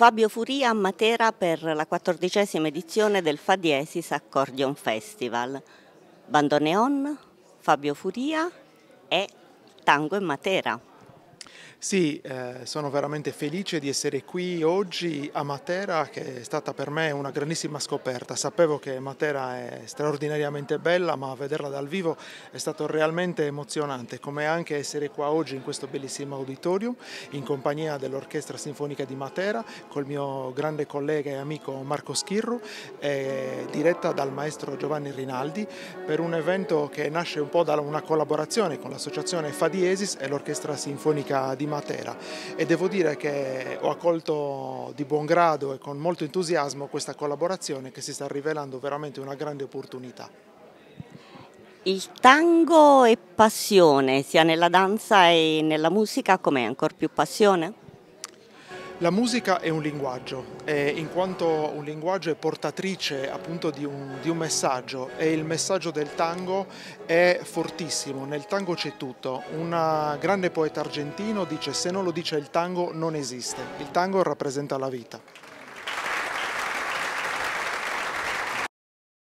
Fabio Furia a Matera per la quattordicesima edizione del Fa Diesis Accordion Festival. Bandoneon, Fabio Furia e Tango e Matera. Sì, eh, sono veramente felice di essere qui oggi a Matera che è stata per me una grandissima scoperta. Sapevo che Matera è straordinariamente bella ma vederla dal vivo è stato realmente emozionante come anche essere qua oggi in questo bellissimo auditorium in compagnia dell'Orchestra Sinfonica di Matera col mio grande collega e amico Marco Schirru eh, diretta dal maestro Giovanni Rinaldi per un evento che nasce un po' da una collaborazione con l'associazione Fa Diesis e l'Orchestra Sinfonica di Matera Matera e devo dire che ho accolto di buon grado e con molto entusiasmo questa collaborazione che si sta rivelando veramente una grande opportunità. Il tango è passione, sia nella danza che nella musica, com'è ancora più passione? La musica è un linguaggio, e in quanto un linguaggio è portatrice appunto di un, di un, messaggio e il messaggio del tango è fortissimo, nel tango c'è tutto. Un grande poeta argentino dice se non lo dice il tango non esiste, il tango rappresenta la vita.